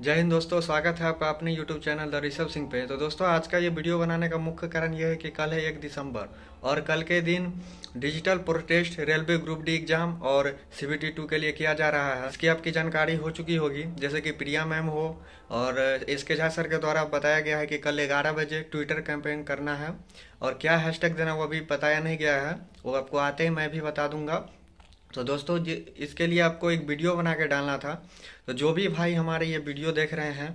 जय हिंद दोस्तों स्वागत है आपका अपने YouTube channel the Rishabh Singh पे तो दोस्तों आज का ये वीडियो बनाने का मुख्य कारण यह है कि कल है एक दिसंबर और कल के दिन digital protest railway group D exam और सी बी टू के लिए किया जा रहा है इसकी आपकी जानकारी हो चुकी होगी जैसे कि प्रिया मैम हो और इसके झा सर के द्वारा बताया गया है कि कल ग्यारह बजे ट्विटर कैंपेन करना है और क्या हैशटैग देना वो अभी बताया नहीं गया है वो आपको आते ही मैं भी बता दूंगा तो दोस्तों इसके लिए आपको एक वीडियो बना के डालना था तो जो भी भाई हमारे ये वीडियो देख रहे हैं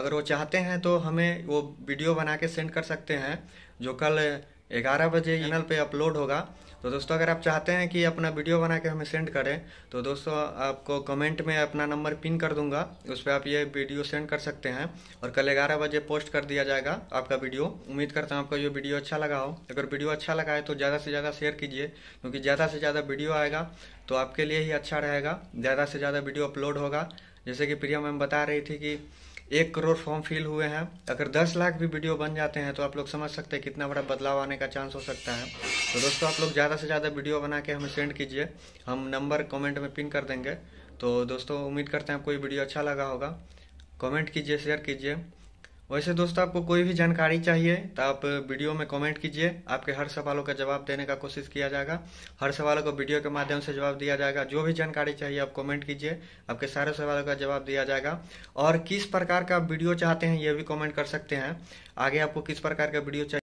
अगर वो चाहते हैं तो हमें वो वीडियो बना के सेंड कर सकते हैं जो कल ग्यारह बजे चैनल पे अपलोड होगा तो दोस्तों अगर आप चाहते हैं कि अपना वीडियो बना के हमें सेंड करें तो दोस्तों आपको कमेंट में अपना नंबर पिन कर दूंगा उस पर आप ये वीडियो सेंड कर सकते हैं और कल ग्यारह बजे पोस्ट कर दिया जाएगा आपका वीडियो उम्मीद करता हूँ आपको ये वीडियो अच्छा लगा हो अगर वीडियो अच्छा लगा है तो ज़्यादा से ज़्यादा शेयर कीजिए क्योंकि ज़्यादा से ज़्यादा वीडियो आएगा तो आपके लिए ही अच्छा रहेगा ज़्यादा से ज़्यादा वीडियो अपलोड होगा जैसे कि प्रिया मैम बता रही थी कि एक करोड़ फॉर्म फिल हुए हैं अगर दस लाख भी वीडियो बन जाते हैं तो आप लोग समझ सकते हैं कितना बड़ा बदलाव आने का चांस हो सकता है तो दोस्तों आप लोग ज़्यादा से ज़्यादा वीडियो बना के हमें सेंड कीजिए हम नंबर कमेंट में पिन कर देंगे तो दोस्तों उम्मीद करते हैं आपको ये वीडियो अच्छा लगा होगा कमेंट कीजिए शेयर कीजिए वैसे दोस्तों आपको कोई भी जानकारी चाहिए तो आप वीडियो में कमेंट कीजिए आपके हर सवालों का जवाब देने का कोशिश किया जाएगा हर सवालों को वीडियो के माध्यम से जवाब दिया जाएगा जो भी जानकारी चाहिए आप कमेंट कीजिए आपके सारे सवालों का जवाब दिया जाएगा और किस प्रकार का वीडियो चाहते हैं ये भी कॉमेंट कर सकते हैं आगे आपको किस प्रकार का वीडियो चाहिए